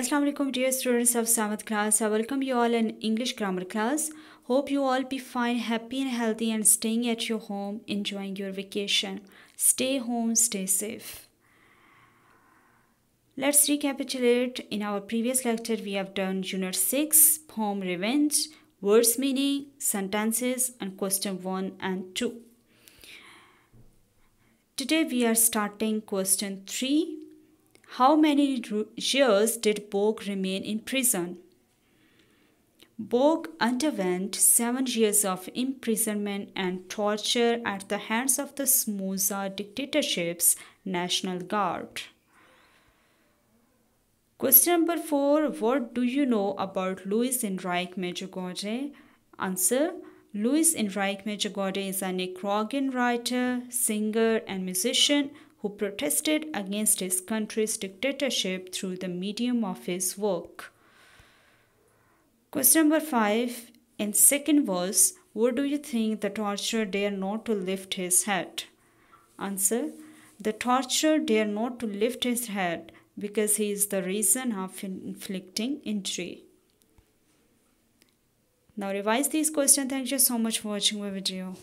Assalamualaikum dear students of 7th class. I welcome you all in English grammar class. Hope you all be fine, happy and healthy and staying at your home, enjoying your vacation. Stay home, stay safe. Let's recapitulate. In our previous lecture, we have done Unit 6, Poem Revenge, Words Meaning, Sentences and Question 1 and 2. Today we are starting Question 3 how many years did Borg remain in prison? Borg underwent seven years of imprisonment and torture at the hands of the Smoza dictatorship's National Guard. Question number four What do you know about Luis Enrique Medjugorje? Answer Luis Enrique Medjugorje is a Nicaraguan writer, singer, and musician who protested against his country's dictatorship through the medium of his work. Question number five In second verse, What do you think the torturer dare not to lift his head? Answer The torturer dare not to lift his head because he is the reason of inflicting injury. Now revise these questions. Thank you so much for watching my video.